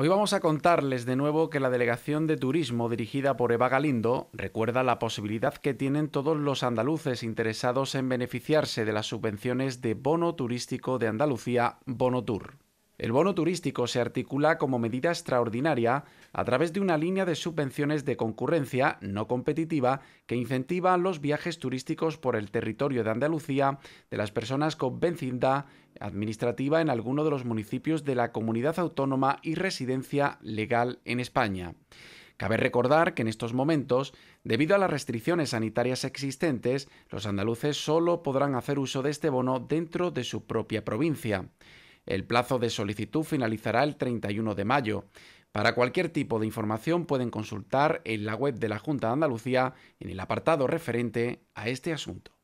Hoy vamos a contarles de nuevo que la Delegación de Turismo dirigida por Eva Galindo recuerda la posibilidad que tienen todos los andaluces interesados en beneficiarse de las subvenciones de Bono Turístico de Andalucía, Bono el bono turístico se articula como medida extraordinaria a través de una línea de subvenciones de concurrencia no competitiva que incentiva los viajes turísticos por el territorio de Andalucía de las personas con vecindad administrativa en alguno de los municipios de la comunidad autónoma y residencia legal en España. Cabe recordar que en estos momentos, debido a las restricciones sanitarias existentes, los andaluces solo podrán hacer uso de este bono dentro de su propia provincia. El plazo de solicitud finalizará el 31 de mayo. Para cualquier tipo de información pueden consultar en la web de la Junta de Andalucía en el apartado referente a este asunto.